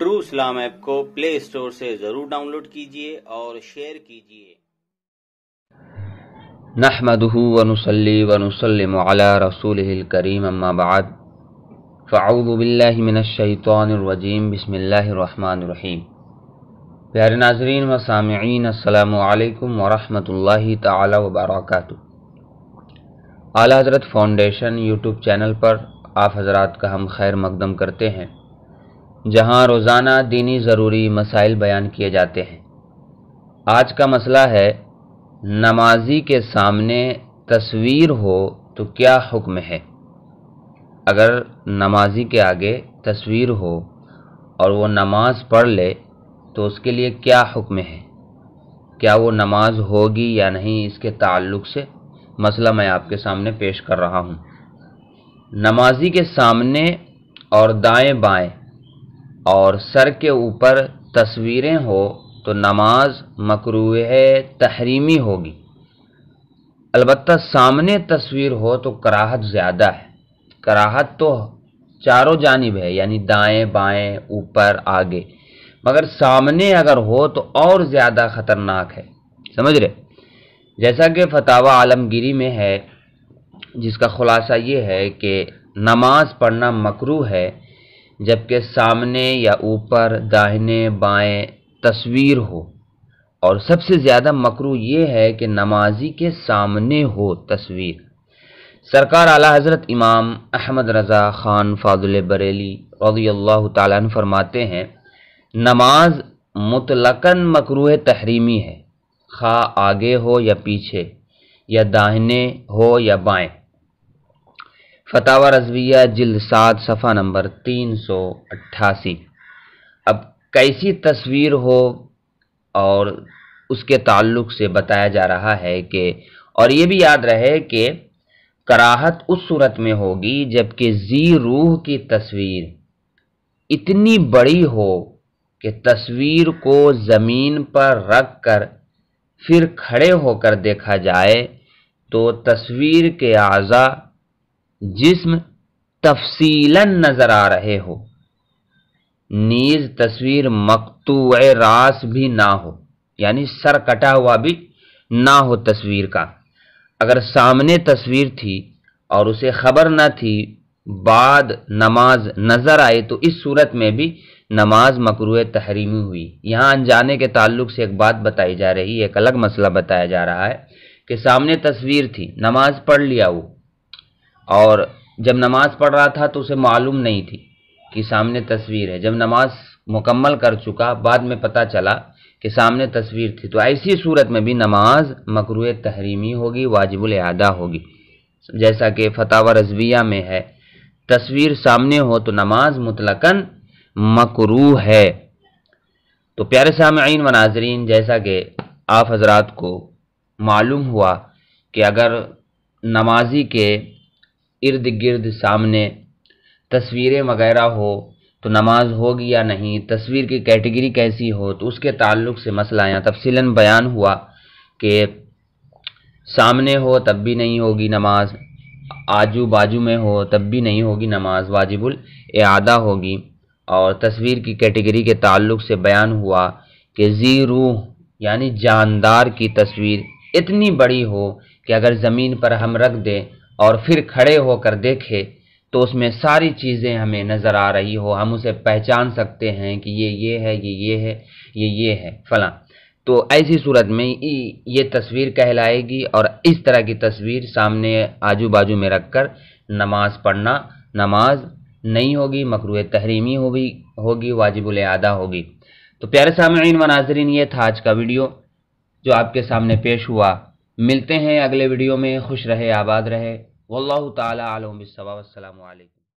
true Islam app को play store से ज़रूर डाउनलोड कीजिए और शेयर कीजिए नहमदहू वनसली वनसलम रसूल करीम अम्माबाद फ़ाउबिल्लिमिनशैतरजीम बसमीम प्यारे नाजरीन व सामीन अल्लाम वरहमल तबरक आला हजरत फ़ाउंडेशन यूट्यूब चैनल पर आप हजरात का हम खैर मकदम करते हैं जहां रोज़ाना दीनी ज़रूरी मसाइल बयान किए जाते हैं आज का मसला है नमाजी के सामने तस्वीर हो तो क्या हुक्म है अगर नमाजी के आगे तस्वीर हो और वो नमाज पढ़ ले तो उसके लिए क्या हुक्म है क्या वो नमाज होगी या नहीं इसके ताल्लुक से मसला मैं आपके सामने पेश कर रहा हूँ नमाजी के सामने और दाएं बाएं और सर के ऊपर तस्वीरें हो तो नमाज मकर तहरीमी होगी अलबत् सामने तस्वीर हो तो कराहत ज़्यादा है कराहत तो चारों जानब है यानी दाएं बाएं ऊपर आगे मगर सामने अगर हो तो और ज़्यादा ख़तरनाक है समझ रहे जैसा कि फतावा आलमगिरी में है जिसका ख़ुलासा ये है कि नमाज़ पढ़ना मकरू है जबकि सामने या ऊपर दाहिने बाएं तस्वीर हो और सबसे ज़्यादा मकरू ये है कि नमाजी के सामने हो तस्वीर सरकार आला हज़रत इमाम अहमद रज़ा ख़ान फ़ादुल बरेली रजी अल्लाह तन फरमाते हैं नमाज मुतलकन मकरू तहरीमी है खा आगे हो या पीछे या दाहिने हो या बाएं फतावा रजविया जिल्द सात सफ़ा नंबर तीन सौ अट्ठासी अब कैसी तस्वीर हो और उसके ताल्लुक से बताया जा रहा है कि और ये भी याद रहे कि कराहत उस सूरत में होगी जबकि जी रूह की तस्वीर इतनी बड़ी हो कि तस्वीर को ज़मीन पर रख कर फिर खड़े होकर देखा जाए तो तस्वीर के अज़ा जिस्म तफसीलन नजर आ रहे हो नीज तस्वीर मकतू रास भी ना हो यानी सर कटा हुआ भी ना हो तस्वीर का अगर सामने तस्वीर थी और उसे खबर न थी बाद नमाज नज़र आए तो इस सूरत में भी नमाज मकरू तहरीमी हुई यहाँ अनजाने के ताल्लुक से एक बात बताई जा रही है एक अलग मसला बताया जा रहा है कि सामने तस्वीर थी नमाज पढ़ लिया वो और जब नमाज़ पढ़ रहा था तो उसे मालूम नहीं थी कि सामने तस्वीर है जब नमाज मुकम्मल कर चुका बाद में पता चला कि सामने तस्वीर थी तो ऐसी सूरत में भी नमाज मकरू तहरीमी होगी वाजिबुल अदा होगी जैसा कि फतावा रजविया में है तस्वीर सामने हो तो नमाज मुतलकन मकरू है तो प्यारे सामीन व नाजरीन जैसा कि आप हजरात को मालूम हुआ कि अगर नमाजी के इर्द गिर्द सामने तस्वीरें वगैरह हो तो नमाज होगी या नहीं तस्वीर की कैटेगरी कैसी हो तो उसके ताल्लुक से मसला आया तफसीला बयान हुआ कि सामने हो तब भी नहीं होगी नमाज आजू बाजू में हो तब भी नहीं होगी नमाज वाजिबुल आदा होगी और तस्वीर की कैटेगरी के ताल्लुक से बयान हुआ कि जी रूह यानी जानदार की तस्वीर इतनी बड़ी हो कि अगर ज़मीन पर हम रख दें और फिर खड़े होकर देखे तो उसमें सारी चीज़ें हमें नज़र आ रही हो हम उसे पहचान सकते हैं कि ये ये है ये ये है ये ये है फ़ला तो ऐसी सूरत में ये तस्वीर कहलाएगी और इस तरह की तस्वीर सामने आजू बाजू में रखकर नमाज पढ़ना नमाज नहीं होगी मकरू तहरीमी होगी होगी वाजिबुल अदा होगी तो प्यारे सामीन व नाजरीन ये था आज का वीडियो जो आपके सामने पेश हुआ मिलते हैं अगले वीडियो में खुश रहे आबाद रहे والله تعالى أعلم بالصواب والسلام عليكم